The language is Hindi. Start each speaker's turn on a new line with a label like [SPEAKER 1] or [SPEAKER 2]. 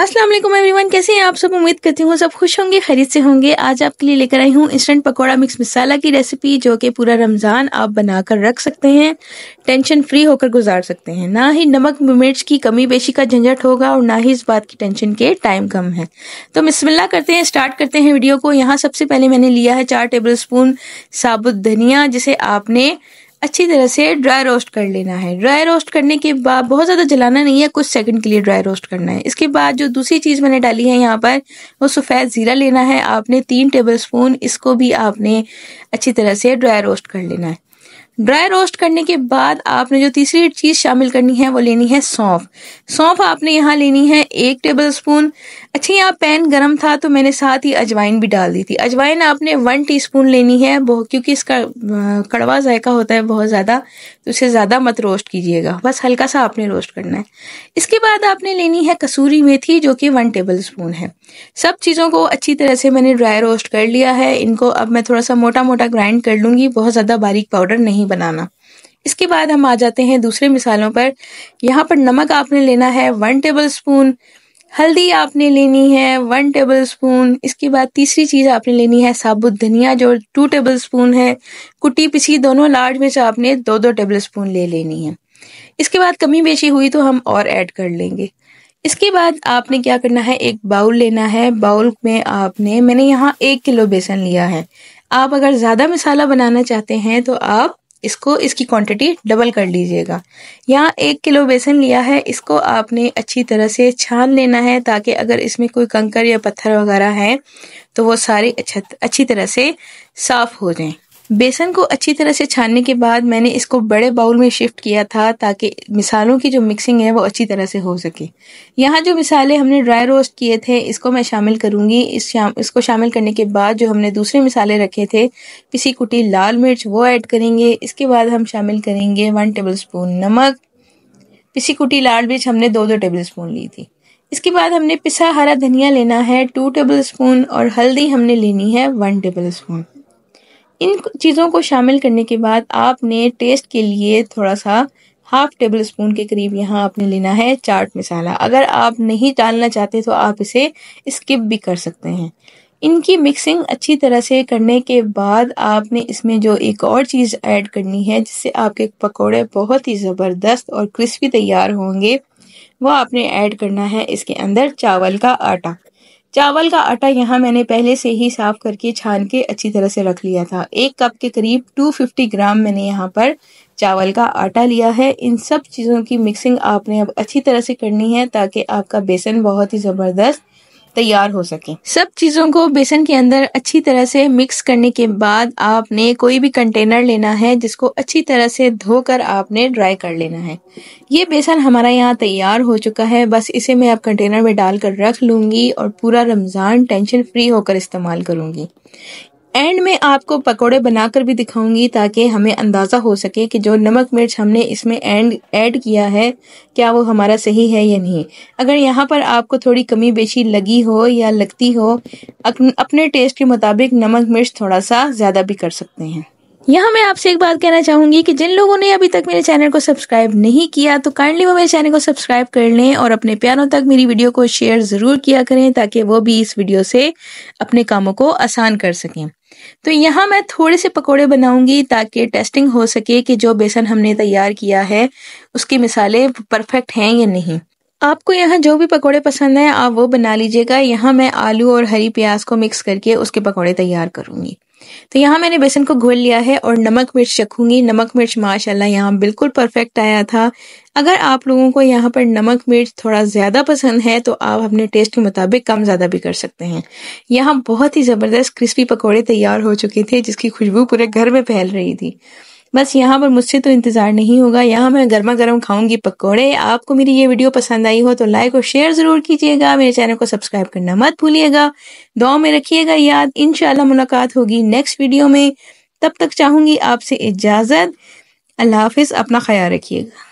[SPEAKER 1] असलम एवरीवन कैसे हैं आप सब उम्मीद करती हूँ सब खुश होंगे खरीद से होंगे आज आपके लिए लेकर आई हूँ इंस्टेंट पकोड़ा मिक्स मसाला की रेसिपी जो कि पूरा रमज़ान आप बनाकर रख सकते हैं टेंशन फ्री होकर गुजार सकते हैं ना ही नमक मिर्च की कमी बेशी का झंझट होगा और ना ही इस बात की टेंशन के टाइम कम है तो बिस्मिल्ला करते हैं स्टार्ट करते हैं वीडियो को यहाँ सबसे पहले मैंने लिया है चार टेबल स्पून साबुत धनिया जिसे आपने अच्छी तरह से ड्राई रोस्ट कर लेना है ड्राई रोस्ट करने के बाद बहुत ज़्यादा जलाना नहीं है कुछ सेकंड के लिए ड्राई रोस्ट करना है इसके बाद जो दूसरी चीज़ मैंने डाली है यहाँ पर वो सफ़ेद ज़ीरा लेना है आपने तीन टेबल स्पून इसको भी आपने अच्छी तरह से ड्राई रोस्ट कर लेना है ड्राई रोस्ट करने के बाद आपने जो तीसरी चीज़ शामिल करनी है वो लेनी है सौंफ सौंफ आपने यहाँ लेनी है एक टेबल स्पून अच्छा यहाँ पैन गरम था तो मैंने साथ ही अजवाइन भी डाल दी थी अजवाइन आपने वन टीस्पून लेनी है बहुत क्योंकि इसका कड़वा जायका होता है बहुत ज़्यादा तो इसे ज़्यादा मत रोस्ट कीजिएगा बस हल्का सा आपने रोस्ट करना है इसके बाद आपने लेनी है कसूरी मेथी जो कि वन टेबल स्पून है सब चीज़ों को अच्छी तरह से मैंने ड्राई रोस्ट कर लिया है इनको अब मैं थोड़ा सा मोटा मोटा ग्राइंड कर लूँगी बहुत ज़्यादा बारीक पाउडर नहीं बनाना इसके बाद हम आ जाते हैं दूसरे मिसालों पर यहाँ पर नमक आपने लेना है वन टेबल स्पून हल्दी आपने लेनी है वन टेबल स्पून इसके बाद तीसरी चीज़ आपने लेनी है साबुत धनिया जो टू टेबल स्पून है कुटी पिसी दोनों लार्ज मिर्च आपने दो दो टेबल स्पून ले लेनी है इसके बाद कमी बेशी हुई तो हम और ऐड कर लेंगे इसके बाद आपने क्या करना है एक बाउल लेना है बाउल में आपने मैंने यहाँ एक किलो बेसन लिया है आप अगर ज़्यादा मसाला बनाना चाहते हैं तो आप इसको इसकी क्वांटिटी डबल कर लीजिएगा यहाँ एक किलो बेसन लिया है इसको आपने अच्छी तरह से छान लेना है ताकि अगर इसमें कोई कंकर या पत्थर वगैरह है तो वो सारे अच्छा अच्छी तरह से साफ हो जाएं बेसन को अच्छी तरह से छानने के बाद मैंने इसको बड़े बाउल में शिफ्ट किया था ताकि मिसालों की जो मिक्सिंग है वो अच्छी तरह से हो सके यहाँ जो मिसाले हमने ड्राई रोस्ट किए थे इसको मैं शामिल करूँगी इस शाम इसको शामिल करने के बाद जो हमने दूसरे मिसाले रखे थे पिसी कुटी लाल मिर्च वो ऐड करेंगे इसके बाद हम शामिल करेंगे वन टेबल स्पून नमक पिसी कुटी लाल मिर्च हमने दो दो टेबल स्पून ली थी इसके बाद हमने पिसा हरा धनिया लेना है टू टेबल स्पून और हल्दी हमने लेनी है वन टेबल स्पून इन चीज़ों को शामिल करने के बाद आपने टेस्ट के लिए थोड़ा सा हाफ टेबल स्पून के करीब यहाँ आपने लेना है चाट मसाला अगर आप नहीं डालना चाहते तो आप इसे स्किप भी कर सकते हैं इनकी मिक्सिंग अच्छी तरह से करने के बाद आपने इसमें जो एक और चीज़ ऐड करनी है जिससे आपके पकोड़े बहुत ही ज़बरदस्त और क्रिस्पी तैयार होंगे वो आपने ऐड करना है इसके अंदर चावल का आटा चावल का आटा यहाँ मैंने पहले से ही साफ करके छान के अच्छी तरह से रख लिया था एक कप के करीब 250 ग्राम मैंने यहाँ पर चावल का आटा लिया है इन सब चीज़ों की मिक्सिंग आपने अब अच्छी तरह से करनी है ताकि आपका बेसन बहुत ही ज़बरदस्त तैयार हो सके सब चीज़ों को बेसन के अंदर अच्छी तरह से मिक्स करने के बाद आपने कोई भी कंटेनर लेना है जिसको अच्छी तरह से धोकर आपने ड्राई कर लेना है ये बेसन हमारा यहाँ तैयार हो चुका है बस इसे मैं अब कंटेनर में डालकर रख लूंगी और पूरा रमज़ान टेंशन फ्री होकर इस्तेमाल करूँगी एंड में आपको पकोड़े बनाकर भी दिखाऊंगी ताकि हमें अंदाज़ा हो सके कि जो नमक मिर्च हमने इसमें एंड ऐड किया है क्या वो हमारा सही है या नहीं अगर यहाँ पर आपको थोड़ी कमी बेशी लगी हो या लगती हो अपने टेस्ट के मुताबिक नमक मिर्च थोड़ा सा ज़्यादा भी कर सकते हैं यहाँ मैं आपसे एक बात कहना चाहूँगी कि जिन लोगों ने अभी तक मेरे चैनल को सब्सक्राइब नहीं किया तो काइंडली वो मेरे चैनल को सब्सक्राइब कर लें और अपने प्यारों तक मेरी वीडियो को शेयर ज़रूर किया करें ताकि वो भी इस वीडियो से अपने कामों को आसान कर सकें तो यहाँ मैं थोड़े से पकोड़े बनाऊंगी ताकि टेस्टिंग हो सके कि जो बेसन हमने तैयार किया है उसकी मिसालें परफेक्ट हैं या नहीं आपको यहाँ जो भी पकोड़े पसंद है आप वो बना लीजिएगा यहाँ मैं आलू और हरी प्याज को मिक्स करके उसके पकोड़े तैयार करूंगी तो यहाँ मैंने बेसन को घोल लिया है और नमक मिर्च रखूंगी नमक मिर्च माशाल्लाह यहाँ बिल्कुल परफेक्ट आया था अगर आप लोगों को यहाँ पर नमक मिर्च थोड़ा ज़्यादा पसंद है तो आप अपने टेस्ट के मुताबिक कम ज़्यादा भी कर सकते हैं यहाँ बहुत ही ज़बरदस्त क्रिस्पी पकौड़े तैयार हो चुके थे जिसकी खुशबू पूरे घर में फैल रही थी बस यहाँ पर मुझसे तो इंतज़ार नहीं होगा यहाँ मैं गर्मा गर्म खाऊंगी पकौड़े आपको मेरी ये वीडियो पसंद आई हो तो लाइक और शेयर ज़रूर कीजिएगा मेरे चैनल को सब्सक्राइब करना मत भूलिएगा दुआ में रखिएगा याद इन मुलाकात होगी नेक्स्ट वीडियो में तब तक चाहूँगी आपसे इजाज़त अल्लाह हाफिज़ अपना ख्याल रखिएगा